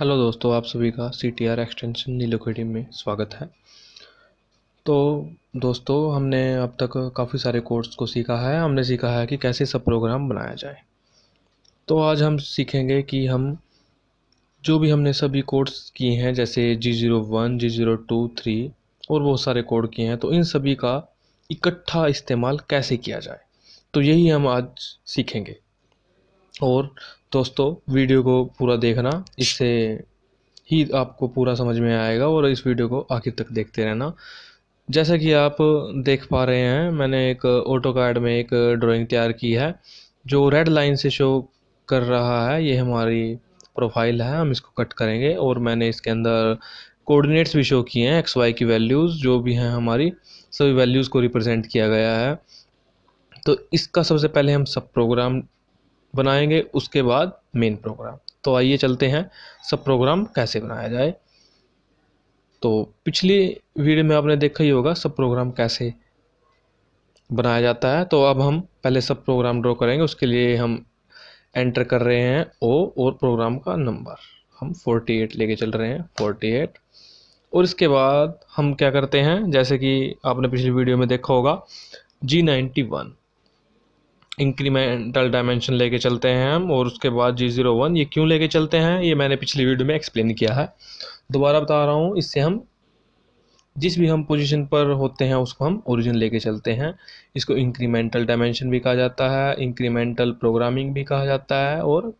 Hello दोस्तों आप सभी का C T R extension Nilokheri में स्वागत है तो दोस्तों हमने अब तक काफ़ी सारे कोर्स को सीखा है हमने सीखा है कि कैसे सब प्रोग्राम बनाया जाए तो आज हम सीखेंगे कि हम जो भी हमने सभी कोर्स किए हैं जैसे G zero one G zero two three और बहुत सारे कोड किए हैं तो इन सभी का इकट्ठा इस्तेमाल कैसे किया जाए तो यही हम आज सीखेंगे और दोस्तों वीडियो को पूरा देखना इससे ही आपको पूरा समझ में आएगा और इस वीडियो को आखिर तक देखते रहना जैसा कि आप देख पा रहे हैं मैंने एक ऑटो कार्ड में एक ड्राइंग तैयार की है जो रेड लाइन से शो कर रहा है ये हमारी प्रोफाइल है हम इसको कट करेंगे और मैंने इसके अंदर कोऑर्डिनेट्स भी शो किए हैं एक्स वाई की वैल्यूज़ जो भी हैं हमारी सभी वैल्यूज़ को रिप्रेजेंट किया गया है तो इसका सबसे पहले हम सब प्रोग्राम बनाएंगे उसके बाद मेन प्रोग्राम तो आइए चलते हैं सब प्रोग्राम कैसे बनाया जाए तो पिछली वीडियो में आपने देखा ही होगा सब प्रोग्राम कैसे बनाया जाता है तो अब हम पहले सब प्रोग्राम ड्रॉ करेंगे उसके लिए हम एंटर कर रहे हैं ओ और प्रोग्राम का नंबर हम 48 लेके चल रहे हैं 48 और इसके बाद हम क्या करते हैं जैसे कि आपने पिछली वीडियो में देखा होगा G ninety one incremental dimension लेके चलते हैं हम और उसके बाद जी ज़ीरो वन ये क्यों लेके चलते हैं ये मैंने पिछली वीडियो में एक्सप्लेन किया है दोबारा बता रहा हूँ इससे हम जिस भी हम पोजीशन पर होते हैं उसको हम ओरिजिन लेके चलते हैं इसको इंक्रीमेंटल डायमेंशन भी कहा जाता है इंक्रीमेंटल प्रोग्रामिंग भी कहा जाता है और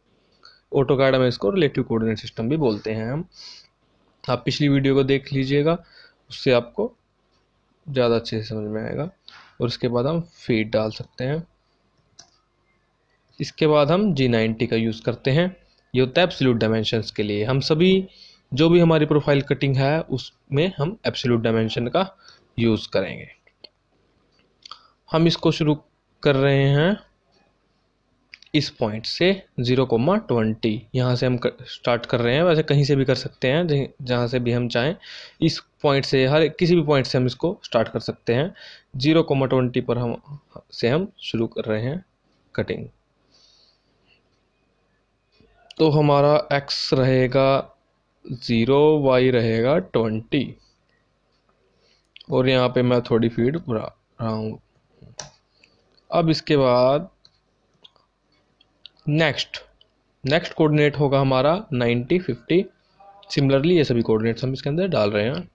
ऑटो कार्ड में इसको रिलेटिव कोऑर्डिनेट सिस्टम भी बोलते हैं हम आप पिछली वीडियो को देख लीजिएगा उससे आपको ज़्यादा अच्छे से समझ में आएगा और उसके बाद हम फीड डाल सकते हैं इसके बाद हम जी नाइन्टी का यूज़ करते हैं ये होता है एप्सिलूट डायमेंशंस के लिए हम सभी जो भी हमारी प्रोफाइल कटिंग है उसमें हम एप्सिलूट डायमेंशन का यूज़ करेंगे हम इसको शुरू कर रहे हैं इस पॉइंट से ज़ीरो कोमा ट्वेंटी यहाँ से हम कर, स्टार्ट कर रहे हैं वैसे कहीं से भी कर सकते हैं जहाँ से भी हम चाहें इस पॉइंट से हर किसी भी पॉइंट से हम इसको स्टार्ट कर सकते हैं ज़ीरो कोमा ट्वेंटी पर हम से हम शुरू कर रहे हैं कटिंग तो हमारा x रहेगा ज़ीरो वाई रहेगा ट्वेंटी और यहाँ पे मैं थोड़ी फीड भरा रहा हूँ अब इसके बाद नेक्स्ट नेक्स्ट कोऑर्डिनेट होगा हमारा नाइन्टी फिफ्टी सिमिलरली ये सभी कोऑर्डिनेट्स हम इसके अंदर डाल रहे हैं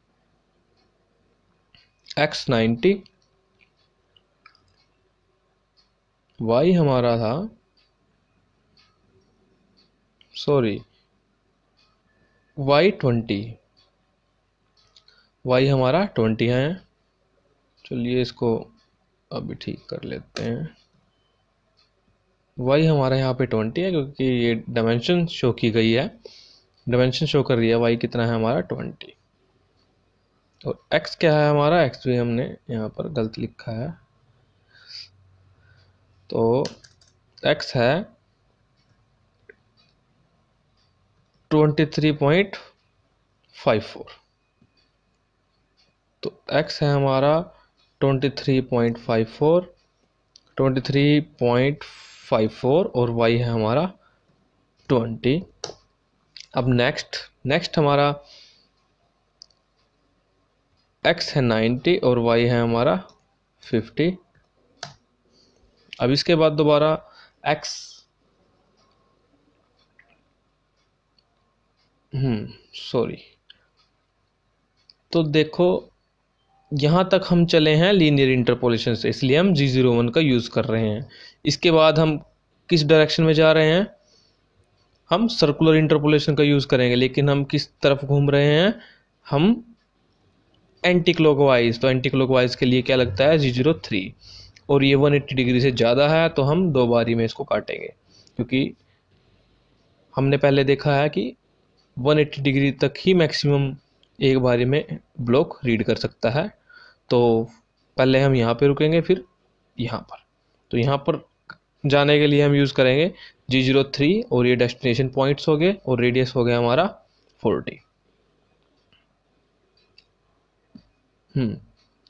x नाइन्टी y हमारा था सॉरी वाई ट्वेंटी वाई हमारा ट्वेंटी है चलिए इसको अभी ठीक कर लेते हैं वाई हमारे यहाँ पे ट्वेंटी है क्योंकि ये डायमेंशन शो की गई है डायमेंशन शो कर रही है वाई कितना है हमारा ट्वेंटी और एक्स क्या है हमारा एक्स भी हमने यहाँ पर गलत लिखा है तो एक्स है 23.54 तो x है हमारा 23.54 23.54 और y है हमारा 20 अब नेक्स्ट नेक्स्ट हमारा x है 90 और y है हमारा 50 अब इसके बाद दोबारा x सॉरी हम्म, तो देखो यहाँ तक हम चले हैं लीनियर इंटरपोलेशन से इसलिए हम जी ज़ीरो वन का यूज़ कर रहे हैं इसके बाद हम किस डायरेक्शन में जा रहे हैं हम सर्कुलर इंटरपोलेशन का यूज़ करेंगे लेकिन हम किस तरफ घूम रहे हैं हम एंटी क्लॉकवाइज तो एंटी क्लॉकवाइज के लिए क्या लगता है जी जीरो थ्री और ये वन एट्टी डिग्री से ज़्यादा है तो हम दो बारी में इसको काटेंगे क्योंकि हमने पहले देखा है कि 180 डिग्री तक ही मैक्सिमम एक बारी में ब्लॉक रीड कर सकता है तो पहले हम यहाँ पे रुकेंगे फिर यहाँ पर तो यहाँ पर जाने के लिए हम यूज़ करेंगे जी जीरो थ्री और ये डेस्टिनेशन पॉइंट्स हो गए और रेडियस हो गया हमारा फोर्टी हम्म,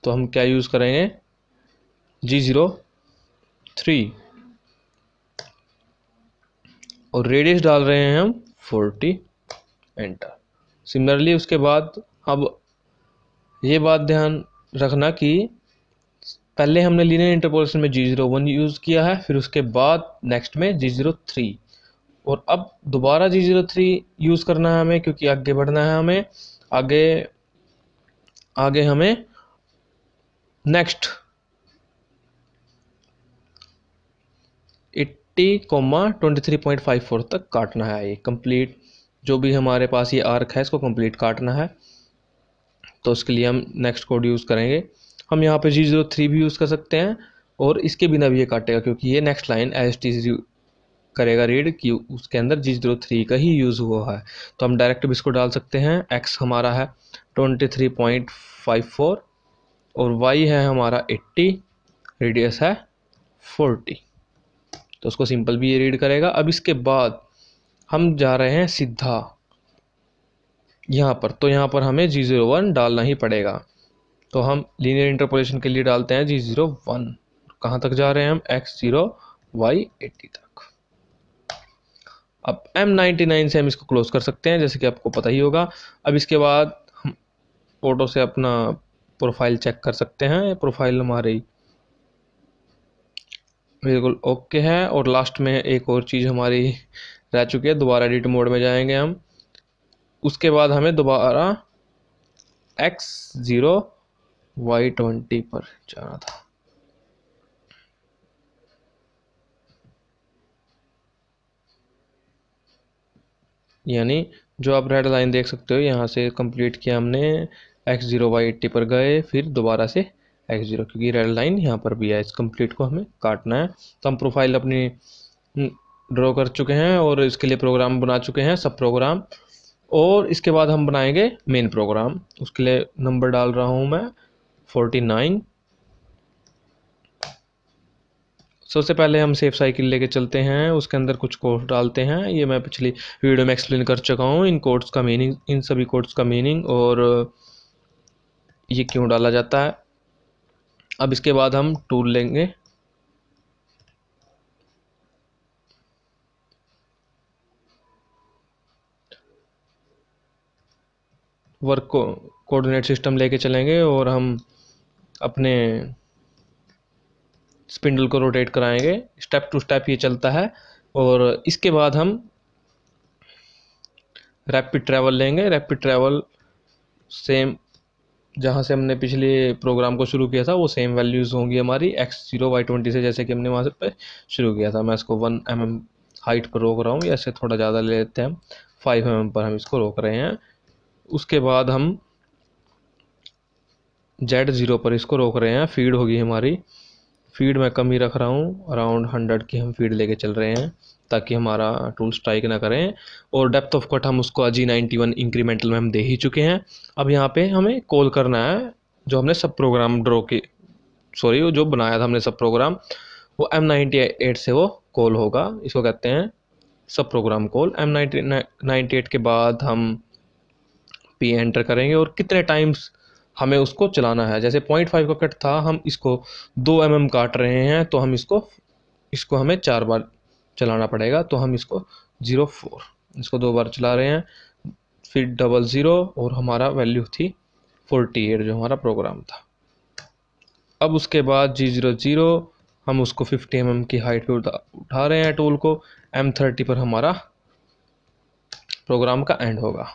तो हम क्या यूज़ करेंगे जी ज़ीरो थ्री और रेडियस डाल रहे हैं हम फोर्टी एंटर सिमिलरली उसके बाद अब ये बात ध्यान रखना कि पहले हमने लीनियर इंटरपोलेशन में जी ज़ीरो वन यूज़ किया है फिर उसके बाद नेक्स्ट में जी ज़ीरो थ्री और अब दोबारा जी ज़ीरो थ्री यूज़ करना है हमें क्योंकि आगे बढ़ना है हमें आगे आगे हमें next eighty comma twenty three point five four तक काटना है ये कंप्लीट जो भी हमारे पास ये आर्क है इसको कंप्लीट काटना है तो उसके लिए हम नेक्स्ट कोड यूज़ करेंगे हम यहाँ पे जी जीरो थ्री भी यूज़ कर सकते हैं और इसके बिना भी ये काटेगा क्योंकि ये नेक्स्ट लाइन एस टी करेगा रीड कि उसके अंदर जी जीरो थ्री का ही यूज़ हुआ है तो हम डायरेक्ट भी इसको डाल सकते हैं एक्स हमारा है twenty three point five four और वाई है हमारा एट्टी रेडियस है फोर्टी तो उसको सिंपल भी ये रीड करेगा अब इसके बाद हम जा रहे हैं सीधा यहाँ पर तो यहाँ पर हमें जी ज़ीरो वन डालना ही पड़ेगा तो हम लीनियर इंटरपोलेशन के लिए डालते हैं जी ज़ीरो वन कहाँ तक जा रहे हैं हम एक्स ज़ीरो वाई एट्टी तक अब एम नाइन्टी नाइन से हम इसको क्लोज़ कर सकते हैं जैसे कि आपको पता ही होगा अब इसके बाद हम फ़ोटो से अपना प्रोफाइल चेक कर सकते हैं प्रोफाइल हमारी बिल्कुल ओके है और लास्ट में एक और चीज़ हमारी रह चुके हैं दोबारा एडिट मोड में जाएंगे हम उसके बाद हमें दोबारा एक्स ज़ीरो वाई ट्वेंटी पर जाना था यानी जो आप रेड लाइन देख सकते हो यहाँ से कंप्लीट किया हमने एक्स ज़ीरो वाई एट्टी पर गए फिर दोबारा से एक्स ज़ीरो क्योंकि रेड लाइन यहाँ पर भी है इस कंप्लीट को हमें काटना है तो हम प्रोफाइल अपनी ड्रॉ कर चुके हैं और इसके लिए प्रोग्राम बना चुके हैं सब प्रोग्राम और इसके बाद हम बनाएंगे मेन प्रोग्राम उसके लिए नंबर डाल रहा हूँ मैं फोर्टी नाइन सबसे पहले हम सेफ साइकिल लेके चलते हैं उसके अंदर कुछ कोड डालते हैं ये मैं पिछली वीडियो में एक्सप्लेन कर चुका हूँ इन कोड्स का मीनिंग इन सभी कोड्स का मीनिंग और ये क्यों डाला जाता है अब इसके बाद हम टूल लेंगे वर्क को कोऑर्डिनेट सिस्टम लेके चलेंगे और हम अपने स्पिंडल को रोटेट कराएंगे स्टेप टू स्टेप ये चलता है और इसके बाद हम रैपिड ट्रैवल लेंगे रैपिड ट्रैवल सेम जहाँ से हमने पिछले प्रोग्राम को शुरू किया था वो सेम वैल्यूज़ होंगी हमारी एक्स जीरो वाई ट्वेंटी से जैसे कि हमने वहाँ से शुरू किया था मैं इसको वन एम mm हाइट पर रोक रहा हूँ या इससे थोड़ा ज़्यादा ले लेते हैं फाइव एम एम पर हम इसको रोक रहे हैं उसके बाद हम जेड ज़ीरो पर इसको रोक रहे हैं फीड होगी हमारी फीड मैं कम ही रख रहा हूँ अराउंड हंड्रेड की हम फीड लेके चल रहे हैं ताकि हमारा टूल स्ट्राइक ना करें और डेप्थ ऑफ कट हम उसको अजी नाइन्टी वन इंक्रीमेंटल में हम दे ही चुके हैं अब यहाँ पे हमें कॉल करना है जो हमने सब प्रोग्राम ड्रॉ की सॉरी जो बनाया था हमने सब प्रोग्राम वो एम नाइन्टी एट से वो कॉल होगा इसको कहते हैं sub program call M ninety ninety eight के बाद हम पी एंटर करेंगे और कितने टाइम्स हमें उसको चलाना है जैसे पॉइंट फाइव का कट था हम इसको दो एम mm काट रहे हैं तो हम इसको इसको हमें चार बार चलाना पड़ेगा तो हम इसको ज़ीरो फोर इसको दो बार चला रहे हैं फिर डबल ज़ीरो और हमारा वैल्यू थी फोर्टी एट जो हमारा प्रोग्राम था अब उसके बाद जी ज़ीरो ज़ीरो हम उसको फिफ्टी एम mm की हाइट पर उठा उठा रहे हैं टूल को एम थर्टी पर हमारा प्रोग्राम का एंड होगा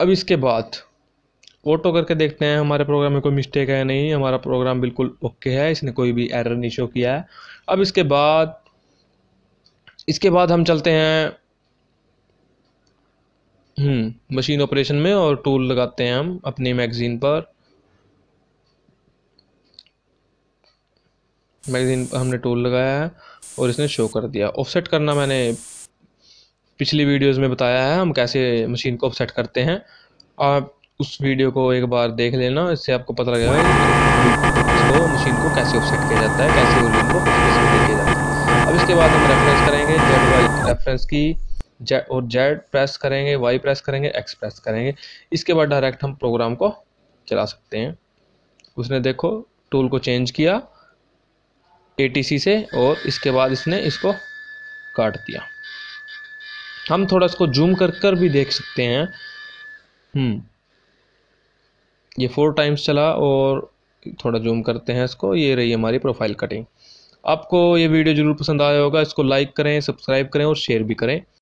अब इसके बाद ऑटो तो करके देखते हैं हमारे प्रोग्राम में कोई मिस्टेक है नहीं हमारा प्रोग्राम बिल्कुल ओके है इसने कोई भी एरर नहीं शो किया है अब इसके बाद इसके बाद हम चलते हैं मशीन हम्म, ऑपरेशन में और टूल लगाते हैं हम अपनी मैगज़ीन पर मैगज़ीन पर हमने टूल लगाया है और इसने शो कर दिया ऑफसेट करना मैंने पिछली वीडियोस में बताया है हम कैसे मशीन को अपसेट करते हैं आप उस वीडियो को एक बार देख लेना इससे आपको पता लगेगा इसको मशीन को कैसे अपसेट किया जाता है कैसे वॉल्यूम को किया जाता है अब इसके बाद हम रेफरेंस करेंगे जेड वाई रेफरेंस की जेड और जेड प्रेस करेंगे वाई प्रेस करेंगे एक्स प्रेस करेंगे इसके बाद डायरेक्ट हम प्रोग्राम को चला सकते हैं उसने देखो टूल को चेंज किया सी से और इसके बाद इसने इसको काट दिया हम थोड़ा इसको जूम कर कर भी देख सकते हैं हम्म। ये फोर टाइम्स चला और थोड़ा जूम करते हैं इसको ये रही हमारी प्रोफाइल कटिंग आपको ये वीडियो ज़रूर पसंद आया होगा इसको लाइक करें सब्सक्राइब करें और शेयर भी करें